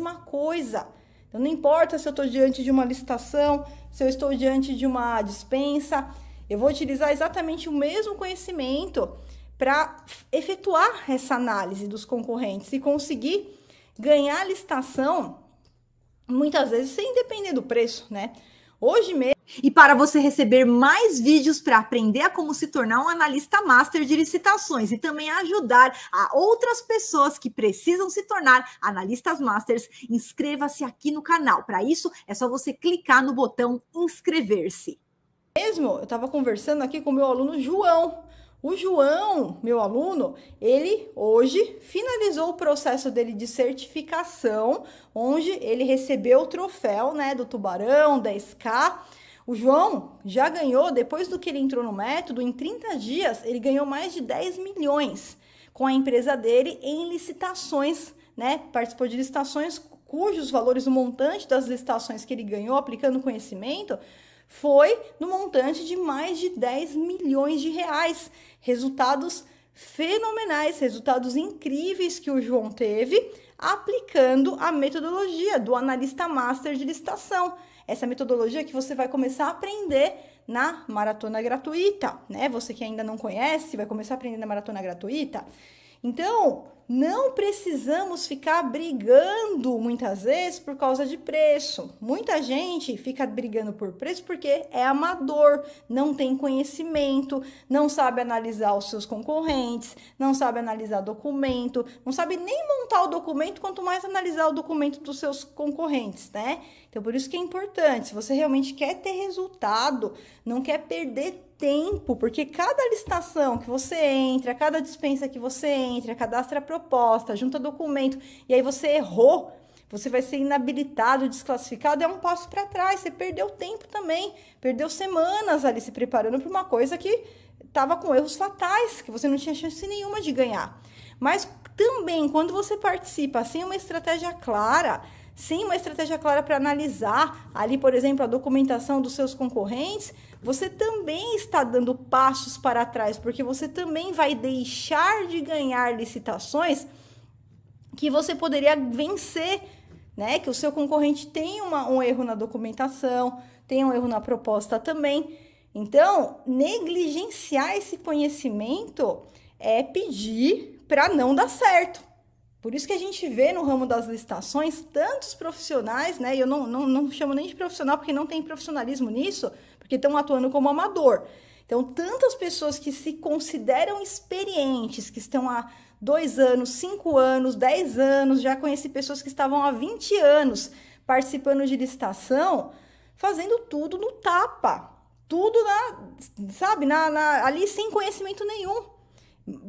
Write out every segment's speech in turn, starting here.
mesma coisa. Então, não importa se eu estou diante de uma licitação, se eu estou diante de uma dispensa, eu vou utilizar exatamente o mesmo conhecimento para efetuar essa análise dos concorrentes e conseguir ganhar a licitação, muitas vezes sem depender do preço, né? Hoje mesmo. E para você receber mais vídeos para aprender a como se tornar um analista master de licitações e também ajudar a outras pessoas que precisam se tornar analistas masters, inscreva-se aqui no canal. Para isso, é só você clicar no botão inscrever-se. Mesmo, eu estava conversando aqui com meu aluno João, o João, meu aluno, ele hoje finalizou o processo dele de certificação, onde ele recebeu o troféu, né, do Tubarão, da SK. O João já ganhou, depois do que ele entrou no método, em 30 dias, ele ganhou mais de 10 milhões com a empresa dele em licitações, né? Participou de licitações cujos valores, o montante das licitações que ele ganhou aplicando conhecimento foi no montante de mais de 10 milhões de reais. Resultados fenomenais, resultados incríveis que o João teve aplicando a metodologia do analista master de licitação. Essa metodologia que você vai começar a aprender na maratona gratuita, né? Você que ainda não conhece, vai começar a aprender na maratona gratuita. Então, não precisamos ficar brigando muitas vezes por causa de preço. Muita gente fica brigando por preço porque é amador, não tem conhecimento, não sabe analisar os seus concorrentes, não sabe analisar documento, não sabe nem montar o documento, quanto mais analisar o documento dos seus concorrentes, né? Então, por isso que é importante, se você realmente quer ter resultado, não quer perder tempo, porque cada licitação que você entra, cada dispensa que você entra, cadastra a proposta, junta documento, e aí você errou, você vai ser inabilitado, desclassificado, é um passo para trás, você perdeu tempo também, perdeu semanas ali se preparando para uma coisa que estava com erros fatais, que você não tinha chance nenhuma de ganhar. Mas também, quando você participa sem uma estratégia clara, sem uma estratégia clara para analisar ali, por exemplo, a documentação dos seus concorrentes, você também está dando passos para trás, porque você também vai deixar de ganhar licitações que você poderia vencer, né? Que o seu concorrente tem uma, um erro na documentação, tem um erro na proposta também. Então, negligenciar esse conhecimento é pedir para não dar certo. Por isso que a gente vê no ramo das licitações tantos profissionais, né? E eu não, não, não chamo nem de profissional porque não tem profissionalismo nisso, porque estão atuando como amador. Então, tantas pessoas que se consideram experientes, que estão há dois anos, cinco anos, dez anos, já conheci pessoas que estavam há 20 anos participando de licitação, fazendo tudo no tapa, tudo na, sabe, na, na ali sem conhecimento nenhum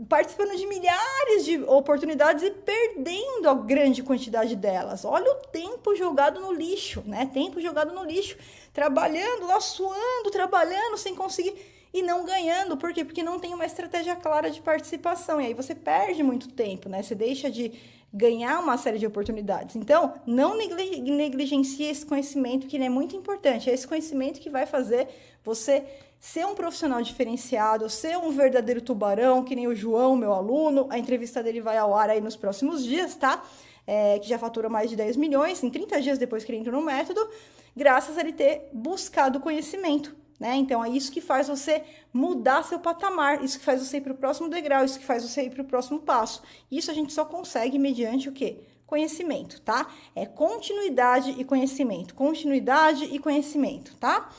participando de milhares de oportunidades e perdendo a grande quantidade delas. Olha o tempo jogado no lixo, né? Tempo jogado no lixo, trabalhando, lá suando, trabalhando sem conseguir e não ganhando. Por quê? Porque não tem uma estratégia clara de participação. E aí você perde muito tempo, né? Você deixa de ganhar uma série de oportunidades. Então, não negligencie esse conhecimento que ele é muito importante. É esse conhecimento que vai fazer você ser um profissional diferenciado, ser um verdadeiro tubarão, que nem o João, meu aluno. A entrevista dele vai ao ar aí nos próximos dias, tá? É, que já fatura mais de 10 milhões em 30 dias depois que ele entrou no método, graças a ele ter buscado conhecimento. Né? Então é isso que faz você mudar seu patamar, isso que faz você ir para o próximo degrau, isso que faz você ir para o próximo passo. Isso a gente só consegue mediante o quê? Conhecimento, tá? É continuidade e conhecimento, continuidade e conhecimento, tá?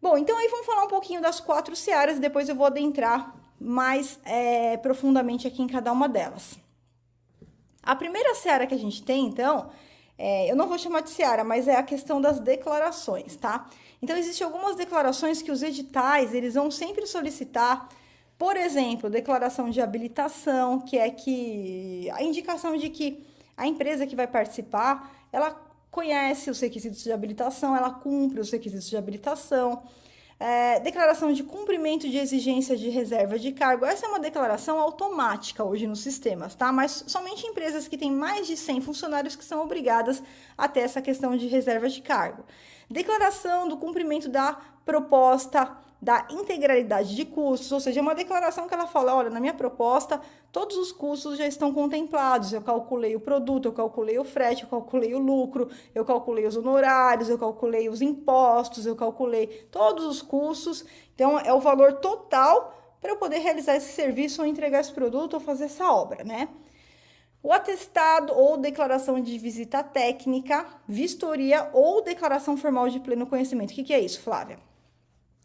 Bom, então aí vamos falar um pouquinho das quatro searas, depois eu vou adentrar mais é, profundamente aqui em cada uma delas. A primeira seara que a gente tem, então, é, eu não vou chamar de seara, mas é a questão das declarações, tá? Então, existem algumas declarações que os editais, eles vão sempre solicitar, por exemplo, declaração de habilitação, que é que a indicação de que a empresa que vai participar, ela conhece os requisitos de habilitação, ela cumpre os requisitos de habilitação, é, declaração de cumprimento de exigência de reserva de cargo. Essa é uma declaração automática hoje nos sistemas, tá? Mas somente empresas que têm mais de 100 funcionários que são obrigadas a ter essa questão de reserva de cargo. Declaração do cumprimento da proposta da integralidade de custos, ou seja, é uma declaração que ela fala: olha, na minha proposta, todos os custos já estão contemplados. Eu calculei o produto, eu calculei o frete, eu calculei o lucro, eu calculei os honorários, eu calculei os impostos, eu calculei todos os custos. Então, é o valor total para eu poder realizar esse serviço ou entregar esse produto ou fazer essa obra, né? O atestado ou declaração de visita técnica, vistoria ou declaração formal de pleno conhecimento. O que, que é isso, Flávia?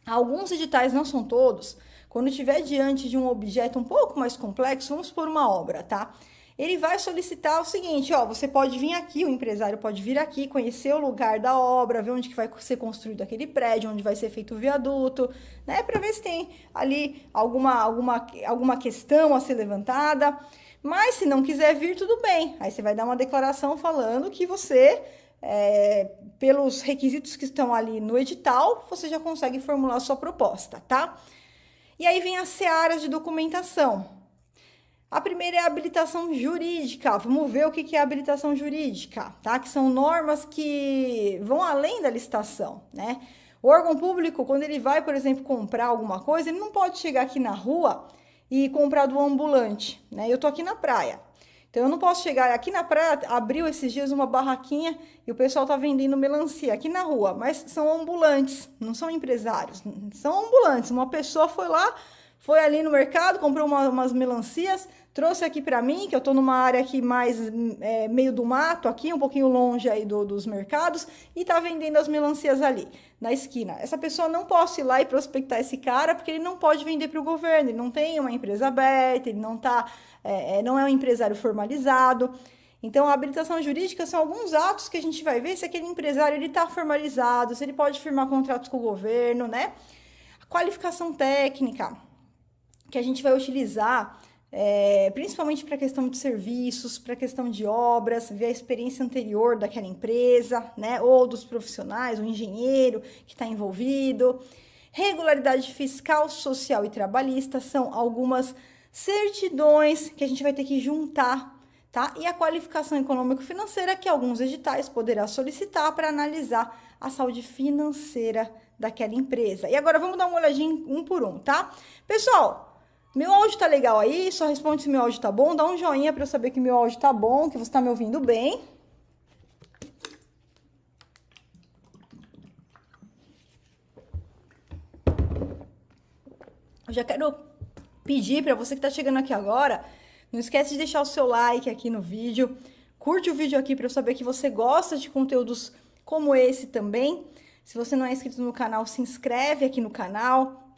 Alguns editais, não são todos, quando estiver diante de um objeto um pouco mais complexo, vamos por uma obra, tá? Ele vai solicitar o seguinte, ó, você pode vir aqui, o empresário pode vir aqui, conhecer o lugar da obra, ver onde que vai ser construído aquele prédio, onde vai ser feito o viaduto, né, para ver se tem ali alguma, alguma, alguma questão a ser levantada. Mas se não quiser vir, tudo bem. Aí você vai dar uma declaração falando que você é, pelos requisitos que estão ali no edital, você já consegue formular sua proposta, tá? E aí vem as searas de documentação. A primeira é a habilitação jurídica. Vamos ver o que é a habilitação jurídica, tá? Que são normas que vão além da licitação, né? O órgão público, quando ele vai, por exemplo, comprar alguma coisa, ele não pode chegar aqui na rua e comprar do ambulante, né? Eu tô aqui na praia. Então eu não posso chegar aqui na praia, abriu esses dias uma barraquinha e o pessoal está vendendo melancia aqui na rua, mas são ambulantes, não são empresários, são ambulantes. Uma pessoa foi lá, foi ali no mercado, comprou uma, umas melancias, Trouxe aqui para mim, que eu estou numa área aqui mais é, meio do mato, aqui um pouquinho longe aí do, dos mercados, e está vendendo as melancias ali, na esquina. Essa pessoa não posso ir lá e prospectar esse cara, porque ele não pode vender para o governo, ele não tem uma empresa aberta, ele não, tá, é, é, não é um empresário formalizado. Então, a habilitação jurídica são alguns atos que a gente vai ver se aquele empresário ele está formalizado, se ele pode firmar contratos com o governo, né? A qualificação técnica que a gente vai utilizar é, principalmente para a questão de serviços, para a questão de obras, ver a experiência anterior daquela empresa, né, ou dos profissionais, o engenheiro que está envolvido. Regularidade fiscal, social e trabalhista são algumas certidões que a gente vai ter que juntar, tá? E a qualificação econômico-financeira que alguns editais poderá solicitar para analisar a saúde financeira daquela empresa. E agora vamos dar uma olhadinha um por um, tá? Pessoal, meu áudio tá legal aí? Só responde se meu áudio tá bom. Dá um joinha para eu saber que meu áudio tá bom, que você tá me ouvindo bem. Eu já quero pedir para você que tá chegando aqui agora, não esquece de deixar o seu like aqui no vídeo. Curte o vídeo aqui para eu saber que você gosta de conteúdos como esse também. Se você não é inscrito no canal, se inscreve aqui no canal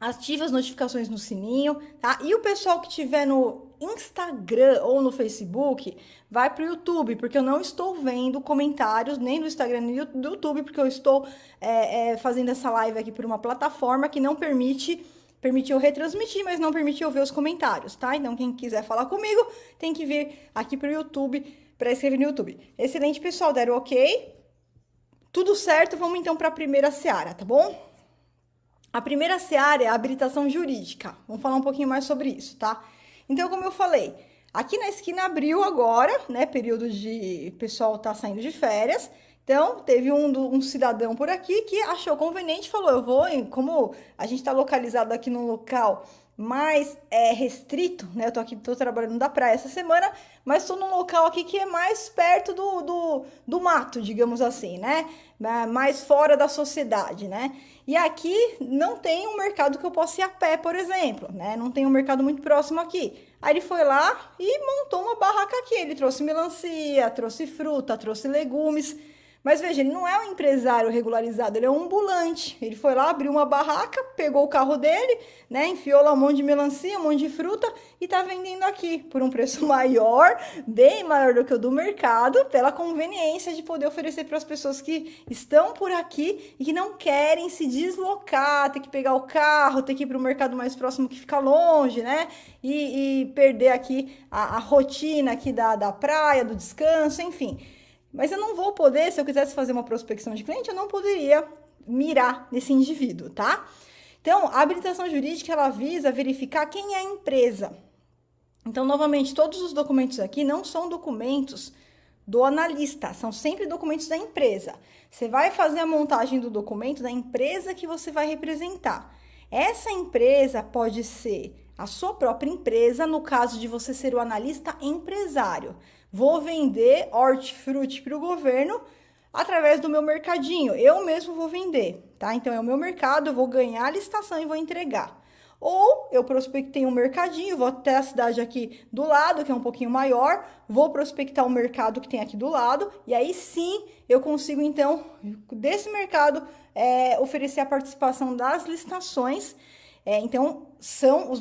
ative as notificações no sininho, tá? E o pessoal que tiver no Instagram ou no Facebook, vai para o YouTube, porque eu não estou vendo comentários nem no Instagram nem no YouTube, porque eu estou é, é, fazendo essa live aqui por uma plataforma que não permite permitiu retransmitir, mas não permitiu ver os comentários, tá? Então quem quiser falar comigo tem que vir aqui para o YouTube para escrever no YouTube. Excelente pessoal, deram ok? Tudo certo, vamos então para a primeira seara, tá bom? A primeira seara é a habilitação jurídica. Vamos falar um pouquinho mais sobre isso, tá? Então, como eu falei, aqui na esquina abriu agora, né? Período de pessoal tá saindo de férias. Então, teve um, um cidadão por aqui que achou conveniente, falou: Eu vou, como a gente está localizado aqui num local mais é, restrito, né? Eu tô aqui, tô trabalhando da praia essa semana, mas tô num local aqui que é mais perto do, do, do mato, digamos assim, né? É, mais fora da sociedade, né? E aqui não tem um mercado que eu possa ir a pé, por exemplo, né? Não tem um mercado muito próximo aqui. Aí ele foi lá e montou uma barraca aqui. Ele trouxe melancia, trouxe fruta, trouxe legumes. Mas veja, ele não é um empresário regularizado, ele é um ambulante. Ele foi lá, abriu uma barraca, pegou o carro dele, né, enfiou lá um monte de melancia, um monte de fruta e tá vendendo aqui por um preço maior, bem maior do que o do mercado, pela conveniência de poder oferecer para as pessoas que estão por aqui e que não querem se deslocar, ter que pegar o carro, ter que ir para o mercado mais próximo que fica longe, né? E, e perder aqui a, a rotina aqui da, da praia, do descanso, enfim. Mas eu não vou poder, se eu quisesse fazer uma prospecção de cliente, eu não poderia mirar nesse indivíduo, tá? Então, a habilitação jurídica ela visa verificar quem é a empresa. Então, novamente, todos os documentos aqui não são documentos do analista, são sempre documentos da empresa. Você vai fazer a montagem do documento da empresa que você vai representar. Essa empresa pode ser a sua própria empresa, no caso de você ser o analista empresário vou vender hortifruti para o governo através do meu mercadinho. Eu mesmo vou vender, tá? Então é o meu mercado, eu vou ganhar a licitação e vou entregar. Ou eu prospectei um mercadinho, vou até a cidade aqui do lado, que é um pouquinho maior, vou prospectar o um mercado que tem aqui do lado, e aí sim eu consigo, então, desse mercado, é, oferecer a participação das licitações. É, então, são os